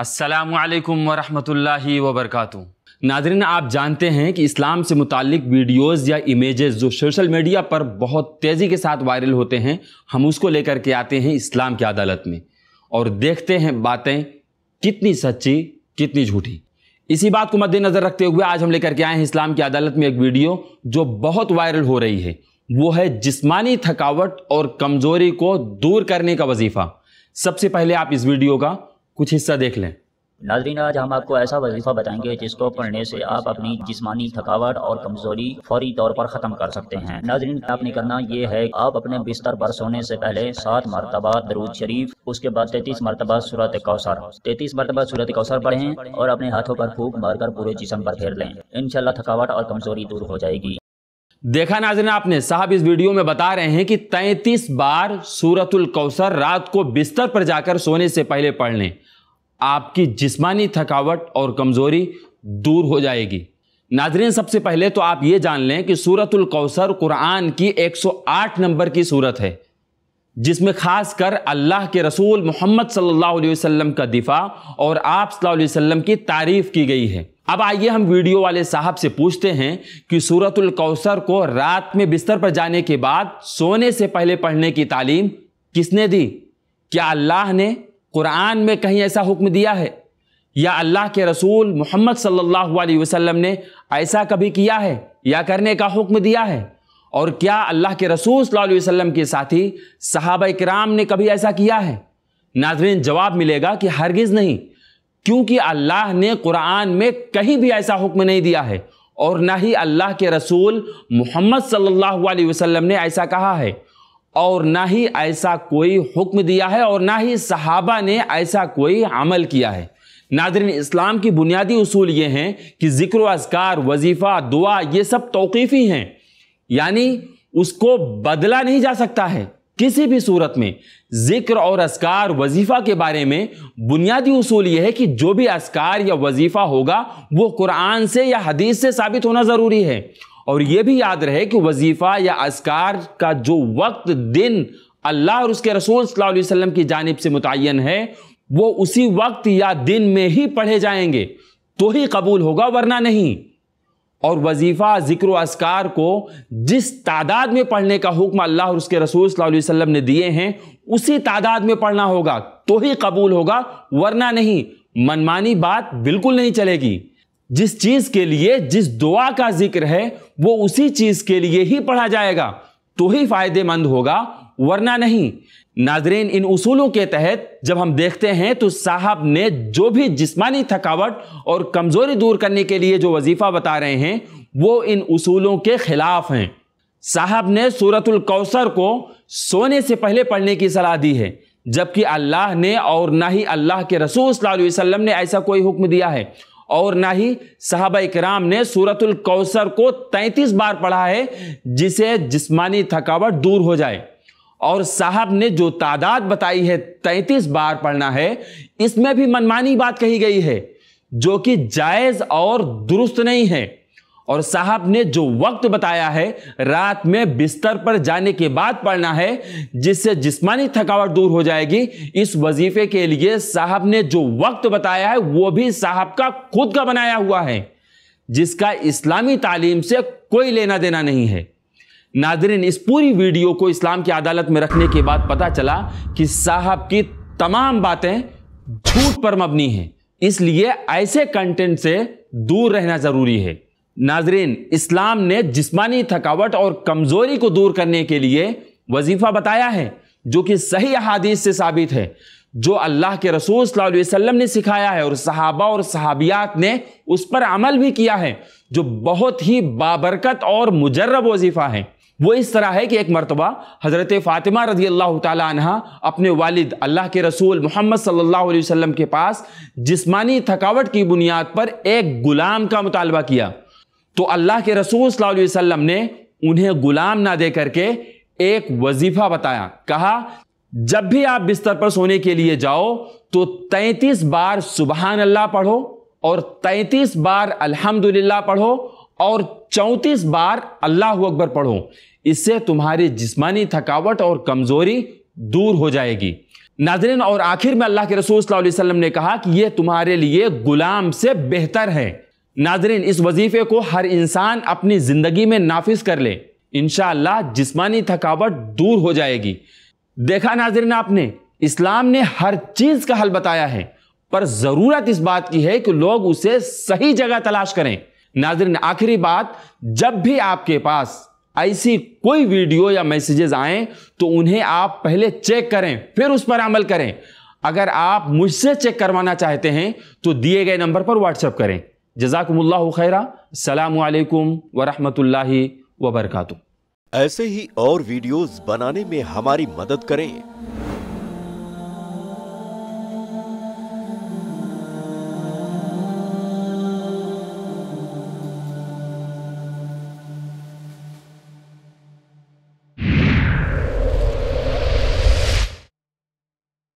असलकम वरहमतुल्लाहि वरक नाजरन आप जानते हैं कि इस्लाम से मुतल वीडियोज़ या इमेजेस जो सोशल मीडिया पर बहुत तेज़ी के साथ वायरल होते हैं हम उसको लेकर के आते हैं इस्लाम की अदालत में और देखते हैं बातें कितनी सच्ची कितनी झूठी इसी बात को मद्देनज़र रखते हुए आज हम लेकर के आए हैं इस्लाम की अदालत में एक वीडियो जो बहुत वायरल हो रही है वो है जिस्मानी थकावट और कमज़ोरी को दूर करने का वजीफ़ा सबसे पहले आप इस वीडियो का कुछ हिस्सा देख लें नाजरीन आज हम आपको ऐसा वजीफ़ा बताएंगे जिसको पढ़ने से आप अपनी जिस्मानी थकावट और कमजोरी फौरी तौर पर ख़त्म कर सकते हैं नाजरीन आपने करना ये है आप अपने बिस्तर पर सोने से पहले सात मरतबा दरूद शरीफ उसके बाद तैतीस मरतबा सूरत कौसर तैतीस मरतबा सूरत कौसर पढ़ें और अपने हाथों पर फूक मारकर पूरे जिसम पर फेर लें इनशाला थकावट और कमजोरी दूर हो जाएगी देखा नाजन आपने साहब इस वीडियो में बता रहे हैं कि 33 बार सूरतुल कौसर रात को बिस्तर पर जाकर सोने से पहले पढ़ लें आपकी जिस्मानी थकावट और कमज़ोरी दूर हो जाएगी नाजरीन सबसे पहले तो आप ये जान लें कि सूरतुल कौसर कुरान की 108 नंबर की सूरत है जिसमें खासकर अल्लाह के रसूल मोहम्मद सल्लल्लाहु अलैहि वसल्लम का दिफा और आप सल्लल्लाहु अलैहि वसल्लम की तारीफ़ की गई है अब आइए हम वीडियो वाले साहब से पूछते हैं कि सूरतुल कौसर को रात में बिस्तर पर जाने के बाद सोने से पहले पढ़ने की तालीम किसने दी क्या अल्लाह ने कुरान में कहीं ऐसा हुक्म दिया है या अल्लाह के रसूल मोहम्मद सल्लल्लाहु अलैहि वसल्लम ने ऐसा कभी किया है या करने का हुक्म दिया है और क्या अल्लाह के रसूल सल्लल्लाहु अलैहि वसल्लम के साथी सहाबा कराम ने कभी ऐसा किया है नाजरीन जवाब मिलेगा कि हरगिज़ नहीं क्योंकि अल्लाह ने कुरान में कहीं भी ऐसा हुक्म नहीं दिया है और ना ही अल्लाह के रसूल मोहम्मद सल्लल्लाहु अलैहि वसल्लम ने ऐसा कहा है और ना ही ऐसा कोई हुक्म दिया है और ना ही सहाबा ने ऐसा कोई अमल किया है नादरीन इस्लाम की बुनियादी असूल ये हैं कि ज़िक्र अजकार वजीफ़ा दुआ ये सब तौकीफ़ी हैं यानी उसको बदला नहीं जा सकता है किसी भी सूरत में जिक्र और असकार वजीफ़ा के बारे में बुनियादी उसूल यह है कि जो भी असकार या वजीफ़ा होगा वो कुरान से या हदीस से साबित होना ज़रूरी है और ये भी याद रहे कि वजीफ़ा या असकार का जो वक्त दिन अल्लाह और उसके रसूल सल्लल्लाहु अलैहि वसल्लम की जानब से मुतन है वो उसी वक्त या दिन में ही पढ़े जाएंगे तो ही कबूल होगा वरना नहीं और वजीफ़ा ज़िक्र असकार को जिस तादाद में पढ़ने का हुक्म अल्लाह और उसके रसूल सल्लल्लाहु अलैहि वसल्लम ने दिए हैं उसी तादाद में पढ़ना होगा तो ही कबूल होगा वरना नहीं मनमानी बात बिल्कुल नहीं चलेगी जिस चीज़ के लिए जिस दुआ का जिक्र है वो उसी चीज़ के लिए ही पढ़ा जाएगा तो ही फ़ायदेमंद होगा वरना नहीं नाजरेन इन उसूलों के तहत जब हम देखते हैं तो साहब ने जो भी जिस्मानी थकावट और कमज़ोरी दूर करने के लिए जो वजीफा बता रहे हैं वो इन उसूलों के ख़िलाफ़ हैं साहब ने सूरतुल कौसर को सोने से पहले पढ़ने की सलाह दी है जबकि अल्लाह ने और ना ही अल्लाह के रसूल वसल्लम ने ऐसा कोई हुक्म दिया है और ना ही साहबा कराम ने सूरतुल कौसर को 33 बार पढ़ा है जिसे जिस्मानी थकावट दूर हो जाए और साहब ने जो तादाद बताई है 33 बार पढ़ना है इसमें भी मनमानी बात कही गई है जो कि जायज़ और दुरुस्त नहीं है और साहब ने जो वक्त बताया है रात में बिस्तर पर जाने के बाद पढ़ना है जिससे जिस्मानी थकावट दूर हो जाएगी इस वजीफे के लिए साहब ने जो वक्त बताया है वो भी साहब का खुद का बनाया हुआ है जिसका इस्लामी तालीम से कोई लेना देना नहीं है नादरीन इस पूरी वीडियो को इस्लाम की अदालत में रखने के बाद पता चला कि साहब की तमाम बातें झूठ पर मबनी हैं इसलिए ऐसे कंटेंट से दूर रहना ज़रूरी है नाजरीन इस्लाम ने जिस्मानी थकावट और कमज़ोरी को दूर करने के लिए वजीफ़ा बताया है जो कि सही अहादीस से साबित है जो अल्लाह के रसूल सल्लल्लाहु अलैहि वसल्लम ने सिखाया है और सहाबा और सहाबियात ने उस पर अमल भी किया है जो बहुत ही बाबरकत और मुजर्रब वजीफ़ा है वो इस तरह है कि एक मरतबा हज़रत फ़ातिमा रजी अल्लाह तहा अपने वालिद अल्लाह के रसूल मोहम्मद सल्लल्लाहु अलैहि वसल्लम के पास जिस्मानी थकावट की बुनियाद पर एक ग़ुलाम का मुतालबा किया तो अल्लाह के रसूल सल्लल्लाहु अलैहि वसल्लम ने उन्हें गुलाम ना दे करके एक वजीफा बताया कहा जब भी आप बिस्तर पर सोने के लिए जाओ तो 33 बार सुबहान अल्लाह पढ़ो और 33 बार अल्हम्दुलिल्लाह पढ़ो और 34 बार अल्लाह अकबर पढ़ो इससे तुम्हारी जिस्मानी थकावट और कमज़ोरी दूर हो जाएगी नाजरीन और आखिर में अल्लाह के रसूल सल्लल्लाहु अलैहि वसल्लम ने कहा कि यह तुम्हारे लिए गुलाम से बेहतर है नाजरीन इस वजीफे को हर इंसान अपनी ज़िंदगी में नाफिज कर ले इन जिसमानी थकावट दूर हो जाएगी देखा नाजरीन आपने इस्लाम ने हर चीज़ का हल बताया है पर ज़रूरत इस बात की है कि लोग उसे सही जगह तलाश करें नाजरीन आखिरी बात जब भी आपके पास ऐसी कोई वीडियो या मैसेजेस आए तो उन्हें आप पहले चेक करें फिर उस पर अमल करें अगर आप मुझसे चेक करवाना चाहते हैं तो दिए गए नंबर पर व्हाट्सएप करें जजाकम्ला खैरा सलामकुम वरहमल वबरकू ऐसे ही और वीडियोस बनाने में हमारी मदद करें